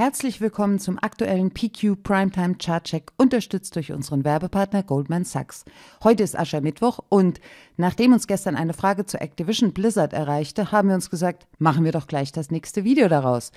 Herzlich willkommen zum aktuellen PQ Primetime Chartcheck, unterstützt durch unseren Werbepartner Goldman Sachs. Heute ist Aschermittwoch und nachdem uns gestern eine Frage zu Activision Blizzard erreichte, haben wir uns gesagt, machen wir doch gleich das nächste Video daraus.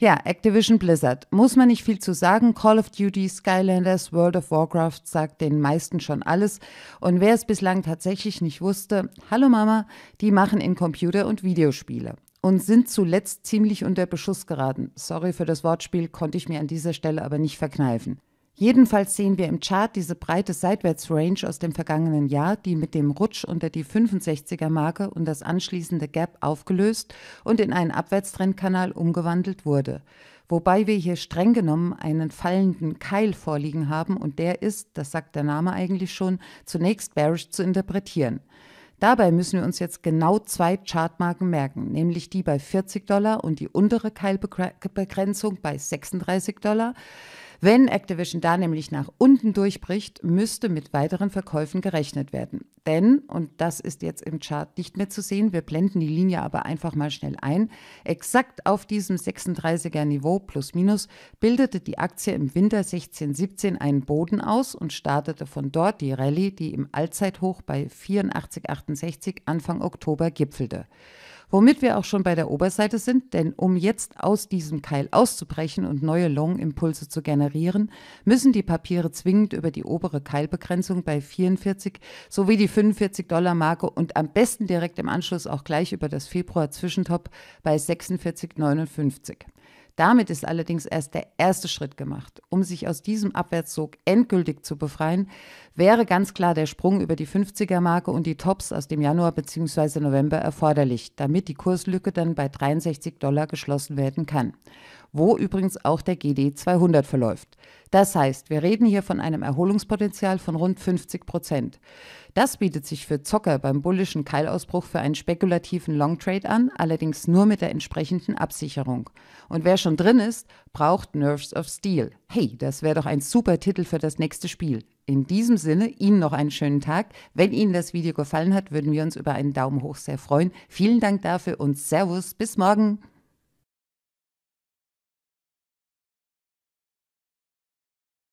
Ja, Activision Blizzard, muss man nicht viel zu sagen. Call of Duty, Skylanders, World of Warcraft sagt den meisten schon alles. Und wer es bislang tatsächlich nicht wusste, hallo Mama, die machen in Computer- und Videospiele und sind zuletzt ziemlich unter Beschuss geraten. Sorry für das Wortspiel, konnte ich mir an dieser Stelle aber nicht verkneifen. Jedenfalls sehen wir im Chart diese breite Seitwärtsrange aus dem vergangenen Jahr, die mit dem Rutsch unter die 65er Marke und das anschließende Gap aufgelöst und in einen Abwärtstrendkanal umgewandelt wurde. Wobei wir hier streng genommen einen fallenden Keil vorliegen haben und der ist, das sagt der Name eigentlich schon, zunächst bearish zu interpretieren. Dabei müssen wir uns jetzt genau zwei Chartmarken merken, nämlich die bei 40 Dollar und die untere Keilbegrenzung bei 36 Dollar. Wenn Activision da nämlich nach unten durchbricht, müsste mit weiteren Verkäufen gerechnet werden. Denn, und das ist jetzt im Chart nicht mehr zu sehen, wir blenden die Linie aber einfach mal schnell ein, exakt auf diesem 36er Niveau plus minus bildete die Aktie im Winter 16-17 einen Boden aus und startete von dort die Rallye, die im Allzeithoch bei 84,68 Anfang Oktober gipfelte. Womit wir auch schon bei der Oberseite sind, denn um jetzt aus diesem Keil auszubrechen und neue Long-Impulse zu generieren, müssen die Papiere zwingend über die obere Keilbegrenzung bei 44 sowie die 45 Dollar Marke und am besten direkt im Anschluss auch gleich über das Februar Zwischentop bei 46,59. Damit ist allerdings erst der erste Schritt gemacht. Um sich aus diesem Abwärtszug endgültig zu befreien, wäre ganz klar der Sprung über die 50er-Marke und die Tops aus dem Januar bzw. November erforderlich, damit die Kurslücke dann bei 63 Dollar geschlossen werden kann wo übrigens auch der GD 200 verläuft. Das heißt, wir reden hier von einem Erholungspotenzial von rund 50 Prozent. Das bietet sich für Zocker beim bullischen Keilausbruch für einen spekulativen Longtrade an, allerdings nur mit der entsprechenden Absicherung. Und wer schon drin ist, braucht Nerves of Steel. Hey, das wäre doch ein super Titel für das nächste Spiel. In diesem Sinne, Ihnen noch einen schönen Tag. Wenn Ihnen das Video gefallen hat, würden wir uns über einen Daumen hoch sehr freuen. Vielen Dank dafür und Servus, bis morgen.